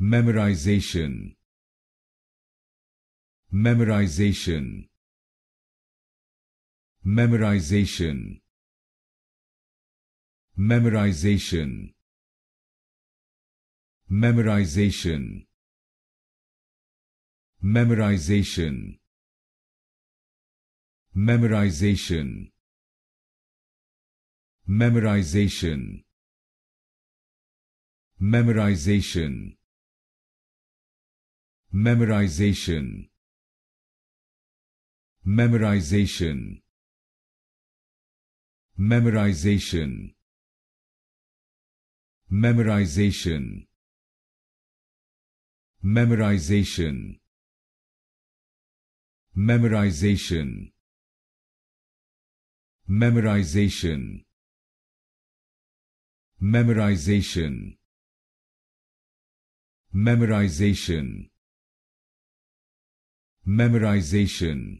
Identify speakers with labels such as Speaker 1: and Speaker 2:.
Speaker 1: memorization memorization memorization memorization memorization memorization memorization memorization memorization memorization memorization memorization memorization memorization memorization memorization memorization memorization memorization